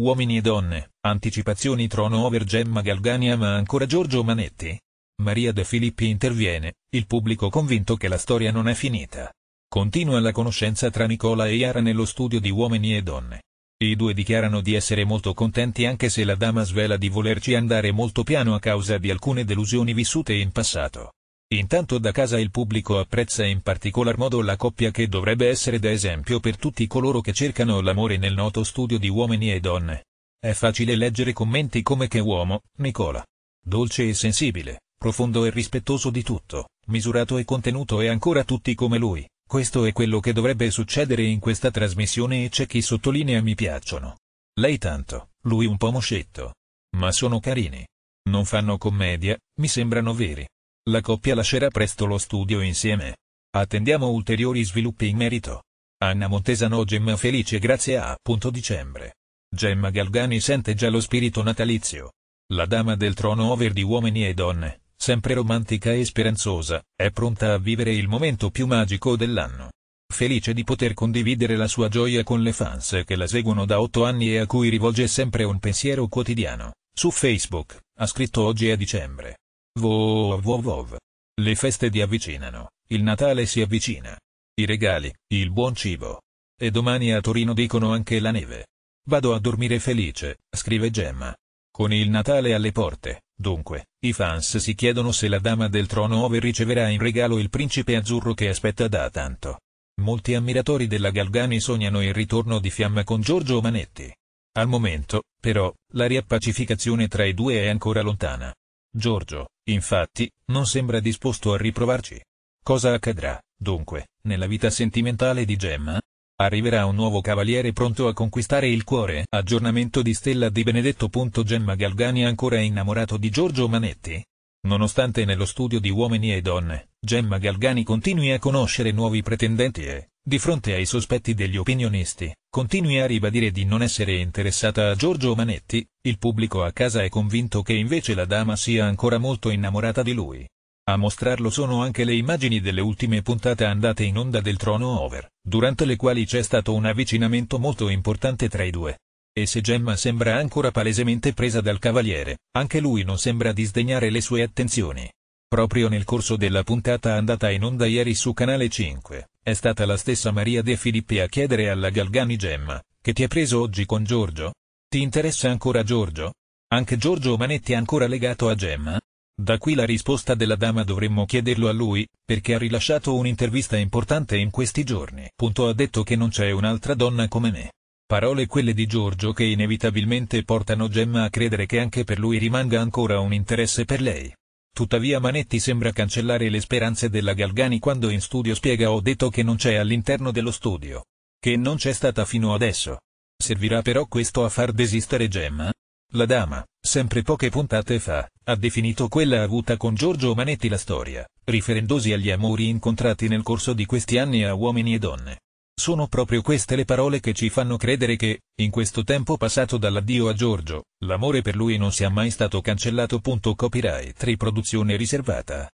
Uomini e donne, anticipazioni trono over Gemma Galgania ma ancora Giorgio Manetti. Maria De Filippi interviene, il pubblico convinto che la storia non è finita. Continua la conoscenza tra Nicola e Iara nello studio di Uomini e Donne. I due dichiarano di essere molto contenti anche se la dama svela di volerci andare molto piano a causa di alcune delusioni vissute in passato. Intanto da casa il pubblico apprezza in particolar modo la coppia che dovrebbe essere da esempio per tutti coloro che cercano l'amore nel noto studio di uomini e donne. È facile leggere commenti come che uomo, Nicola. Dolce e sensibile, profondo e rispettoso di tutto, misurato e contenuto e ancora tutti come lui. Questo è quello che dovrebbe succedere in questa trasmissione e c'è chi sottolinea mi piacciono. Lei tanto, lui un po' moscetto. Ma sono carini. Non fanno commedia, mi sembrano veri. La coppia lascerà presto lo studio insieme. Attendiamo ulteriori sviluppi in merito. Anna Montesano Gemma Felice grazie a appunto Dicembre. Gemma Galgani sente già lo spirito natalizio. La dama del trono over di uomini e donne, sempre romantica e speranzosa, è pronta a vivere il momento più magico dell'anno. Felice di poter condividere la sua gioia con le fans che la seguono da otto anni e a cui rivolge sempre un pensiero quotidiano, su Facebook, ha scritto oggi a dicembre. Vov Le feste ti avvicinano, il Natale si avvicina. I regali, il buon cibo. E domani a Torino dicono anche la neve. Vado a dormire felice, scrive Gemma. Con il Natale alle porte, dunque, i fans si chiedono se la dama del trono Ove riceverà in regalo il principe azzurro che aspetta da tanto. Molti ammiratori della Galgani sognano il ritorno di fiamma con Giorgio Manetti. Al momento, però, la riappacificazione tra i due è ancora lontana. Giorgio, Infatti, non sembra disposto a riprovarci. Cosa accadrà, dunque, nella vita sentimentale di Gemma? Arriverà un nuovo cavaliere pronto a conquistare il cuore. Aggiornamento di Stella di Benedetto. Gemma Galgani ancora innamorato di Giorgio Manetti. Nonostante nello studio di Uomini e Donne, Gemma Galgani continui a conoscere nuovi pretendenti e, di fronte ai sospetti degli opinionisti, Continui a ribadire di non essere interessata a Giorgio Manetti, il pubblico a casa è convinto che invece la dama sia ancora molto innamorata di lui. A mostrarlo sono anche le immagini delle ultime puntate andate in onda del Trono Over, durante le quali c'è stato un avvicinamento molto importante tra i due. E se Gemma sembra ancora palesemente presa dal cavaliere, anche lui non sembra disdegnare le sue attenzioni. Proprio nel corso della puntata andata in onda ieri su Canale 5, è stata la stessa Maria De Filippi a chiedere alla Galgani Gemma, che ti ha preso oggi con Giorgio? Ti interessa ancora Giorgio? Anche Giorgio Manetti è ancora legato a Gemma? Da qui la risposta della dama dovremmo chiederlo a lui, perché ha rilasciato un'intervista importante in questi giorni. Punto ha detto che non c'è un'altra donna come me. Parole quelle di Giorgio che inevitabilmente portano Gemma a credere che anche per lui rimanga ancora un interesse per lei. Tuttavia Manetti sembra cancellare le speranze della Galgani quando in studio spiega ho detto che non c'è all'interno dello studio. Che non c'è stata fino adesso. Servirà però questo a far desistere Gemma? La dama, sempre poche puntate fa, ha definito quella avuta con Giorgio Manetti la storia, riferendosi agli amori incontrati nel corso di questi anni a uomini e donne. Sono proprio queste le parole che ci fanno credere che, in questo tempo passato dall'addio a Giorgio, l'amore per lui non sia mai stato cancellato. Copyright riproduzione riservata.